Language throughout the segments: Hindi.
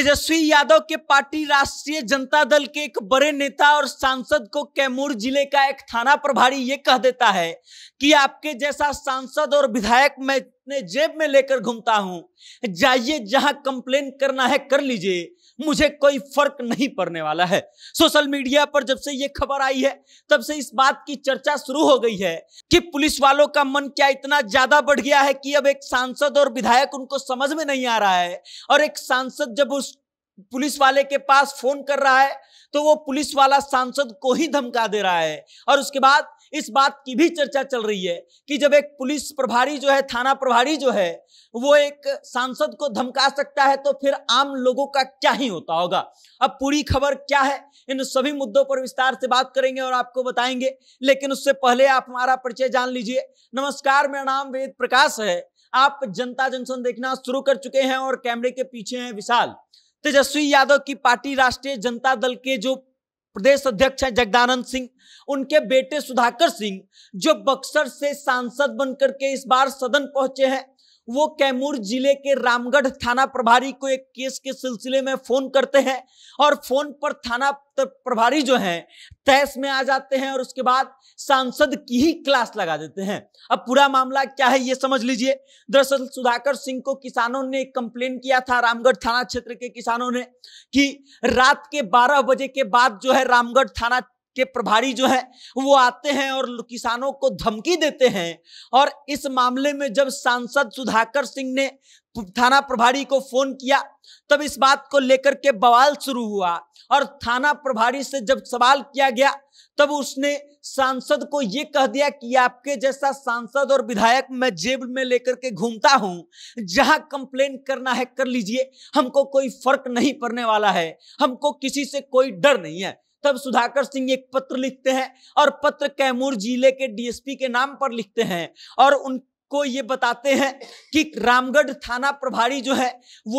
तेजस्वी यादव के पार्टी राष्ट्रीय जनता दल के एक बड़े नेता और सांसद को कैमूर जिले का एक थाना प्रभारी ये कह देता है कि आपके जैसा सांसद और विधायक मैं अपने जेब में लेकर घूमता हूं जाइए जहां कंप्लेन करना है कर लीजिए मुझे कोई फर्क नहीं पड़ने वाला है सोशल मीडिया पर जब से ये खबर आई है तब से इस बात की चर्चा शुरू हो गई है कि पुलिस वालों का मन क्या इतना ज्यादा बढ़ गया है कि अब एक सांसद और विधायक उनको समझ में नहीं आ रहा है और एक सांसद जब उस पुलिस वाले के पास फोन कर रहा है तो वो पुलिस वाला सांसद को ही धमका दे रहा है और उसके बाद इस बात की भी चर्चा चल रही है कि जब एक पुलिस प्रभारी जो है थाना प्रभारी जो है वो एक सांसद को धमका सकता है तो फिर आम लोगों का क्या ही होता होगा अब पूरी खबर क्या है इन सभी मुद्दों पर विस्तार से बात करेंगे और आपको बताएंगे लेकिन उससे पहले आप हमारा परिचय जान लीजिए नमस्कार मेरा नाम वेद प्रकाश है आप जनता जनसन देखना शुरू कर चुके हैं और कैमरे के पीछे हैं विशाल तेजस्वी यादव की पार्टी राष्ट्रीय जनता दल के जो प्रदेश अध्यक्ष हैं जगदानंद सिंह उनके बेटे सुधाकर सिंह जो बक्सर से सांसद बनकर के इस बार सदन पहुंचे हैं वो कैमूर जिले के रामगढ़ थाना प्रभारी को एक केस के सिलसिले में फोन करते हैं और फोन पर थाना प्रभारी जो है तहस में आ जाते हैं और उसके बाद सांसद की ही क्लास लगा देते हैं अब पूरा मामला क्या है ये समझ लीजिए दरअसल सुधाकर सिंह को किसानों ने कंप्लेन किया था रामगढ़ थाना क्षेत्र के किसानों ने कि रात के 12 बजे के बाद जो है रामगढ़ थाना के प्रभारी जो है वो आते हैं और किसानों को धमकी देते हैं और इस मामले में जब सांसद सुधाकर सिंह ने थाना प्रभारी को फोन किया तब इस बात को लेकर के बवाल शुरू हुआ और थाना प्रभारी से जब सवाल किया गया तब उसने सांसद को ये कह दिया कि आपके जैसा सांसद और विधायक मैं जेब में लेकर के घूमता हूं जहां कंप्लेन करना है कर लीजिए हमको कोई फर्क नहीं पड़ने वाला है हमको किसी से कोई डर नहीं है तब सुधाकर सिंह एक पत्र लिखते हैं और पत्र कैमूर जिले के डीएसपी के नाम पर लिखते हैं और उनको ये बताते हैं कि रामगढ़ थाना प्रभारी जो है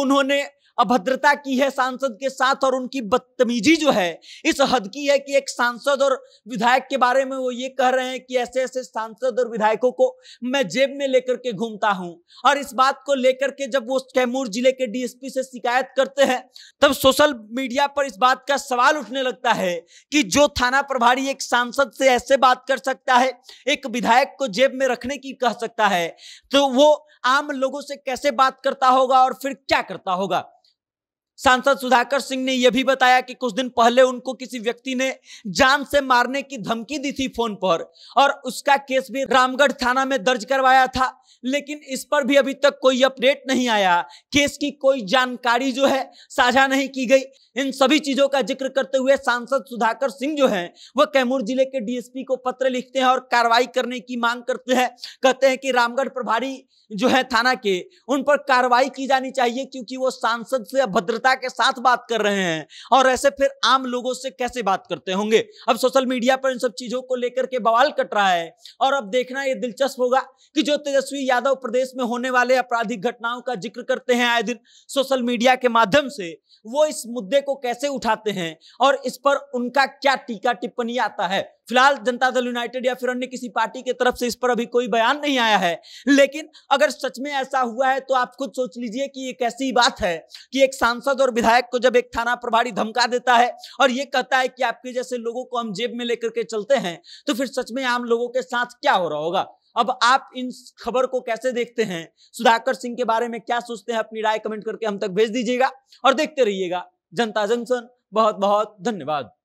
उन्होंने अभद्रता की है सांसद के साथ और उनकी बदतमीजी जो है इस हद की है कि एक सांसद और विधायक के बारे में वो ये कह रहे हैं कि ऐसे ऐसे सांसद और विधायकों को मैं जेब में लेकर के घूमता हूं और इस बात को लेकर के जब वो कैमूर जिले के डीएसपी से शिकायत करते हैं तब सोशल मीडिया पर इस बात का सवाल उठने लगता है कि जो थाना प्रभारी एक सांसद से ऐसे बात कर सकता है एक विधायक को जेब में रखने की कह सकता है तो वो आम लोगों से कैसे बात करता होगा और फिर क्या करता होगा सांसद सुधाकर सिंह ने यह भी बताया कि कुछ दिन पहले उनको किसी व्यक्ति ने जान से मारने की धमकी दी थी फोन पर और उसका केस भी रामगढ़ थाना में दर्ज करवाया था लेकिन इस पर भी अभी तक कोई अपडेट नहीं आया केस की कोई जानकारी जो है साझा नहीं की गई इन सभी चीजों का जिक्र करते हुए सांसद सुधाकर सिंह जो हैं वह कैमूर जिले के डीएसपी को पत्र लिखते हैं और कार्रवाई करने की मांग करते हैं कहते हैं कि रामगढ़ प्रभारी जो है थाना के उन पर कार्रवाई की जानी चाहिए क्योंकि वो सांसद से अभद्रता जनता के साथ बात कर रहे हैं और ऐसे फिर आम लोगों से कैसे बात करते होंगे अब सोशल मीडिया पर इन सब चीजों को लेकर के बवाल कट रहा है और अब देखना यह दिलचस्प होगा कि जो तेजस्वी यादव प्रदेश में होने वाले आपराधिक घटनाओं का जिक्र करते हैं आए दिन सोशल मीडिया के माध्यम से वो इस मुद्दे को कैसे उठाते हैं और इस पर उनका क्या टीका टिप्पणी आता है फिलहाल जनता दल यूनाइटेड या फिर अन्य किसी पार्टी की तरफ से इस पर अभी कोई बयान नहीं आया है लेकिन अगर सच में ऐसा हुआ है तो आप खुद सोच लीजिए कि ये कैसी बात है कि एक सांसद और विधायक को जब एक थाना प्रभारी धमका देता है और ये कहता है कि आपके जैसे लोगों को हम जेब में लेकर के चलते हैं तो फिर सच में आम लोगों के साथ क्या हो रहा होगा अब आप इन खबर को कैसे देखते हैं सुधाकर सिंह के बारे में क्या सोचते हैं अपनी राय कमेंट करके हम तक भेज दीजिएगा और देखते रहिएगा जनता जंक्शन बहुत बहुत धन्यवाद